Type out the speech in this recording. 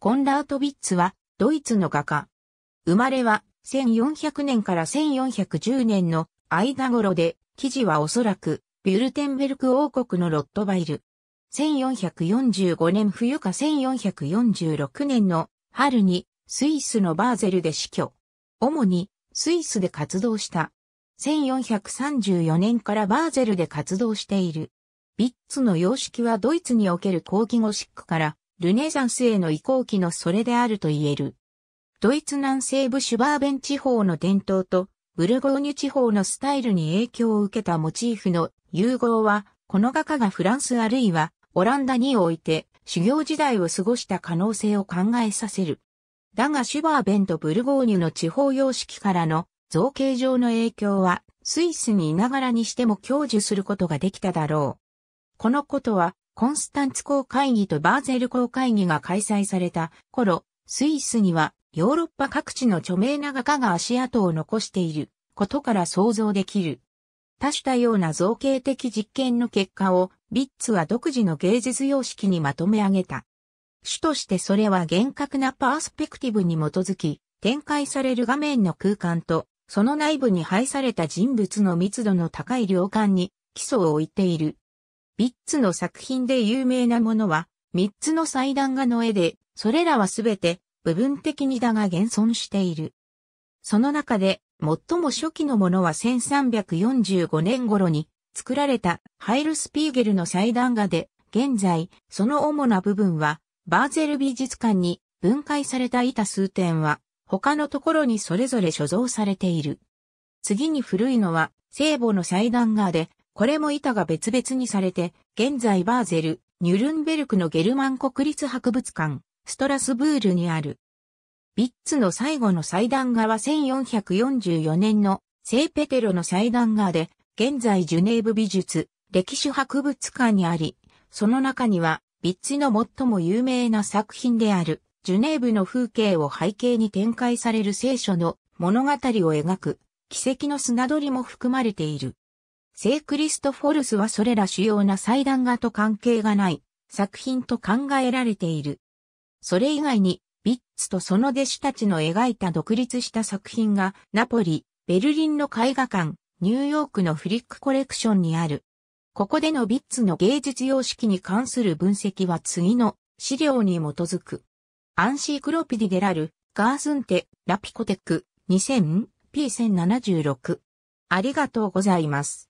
コンラート・ビッツは、ドイツの画家。生まれは、1400年から1410年の間頃で、記事はおそらく、ビュルテンベルク王国のロットバイル。1445年冬か1446年の春に、スイスのバーゼルで死去。主に、スイスで活動した。1434年からバーゼルで活動している。ビッツの様式はドイツにおける後期ゴシックからルネザンスへの移行期のそれであると言える。ドイツ南西部シュバーベン地方の伝統と、ブルゴーニュ地方のスタイルに影響を受けたモチーフの融合は、この画家がフランスあるいはオランダにおいて修行時代を過ごした可能性を考えさせる。だがシュバーベンとブルゴーニュの地方様式からの造形上の影響はスイスにいながらにしても享受することができただろう。このことはコンスタンツ公会議とバーゼル公会議が開催された頃、スイスにはヨーロッパ各地の著名な画家が足跡を残していることから想像できる。多種多様な造形的実験の結果をビッツは独自の芸術様式にまとめ上げた。主としてそれは厳格なパースペクティブに基づき、展開される画面の空間と、その内部に配された人物の密度の高い量感に基礎を置いている。ビッツの作品で有名なものは、三つの祭壇画の絵で、それらはすべて部分的にだが現存している。その中で、最も初期のものは1345年頃に作られたハイルスピーゲルの祭壇画で、現在、その主な部分は、バーゼル美術館に分解された板数点は、他のところにそれぞれ所蔵されている。次に古いのは、聖母の祭壇画で、これも板が別々にされて、現在バーゼル、ニュルンベルクのゲルマン国立博物館、ストラスブールにある。ビッツの最後の祭壇画は1444年の聖ペテロの祭壇画で、現在ジュネーブ美術、歴史博物館にあり、その中には、ビッツの最も有名な作品である、ジュネーブの風景を背景に展開される聖書の物語を描く、奇跡の砂取りも含まれている。聖クリストフォルスはそれら主要な祭壇画と関係がない作品と考えられている。それ以外に、ビッツとその弟子たちの描いた独立した作品が、ナポリ、ベルリンの絵画館、ニューヨークのフリックコレクションにある。ここでのビッツの芸術様式に関する分析は次の資料に基づく。アンシークロピディデラル、ガースンテ、ラピコテック、2000、P1076。ありがとうございます。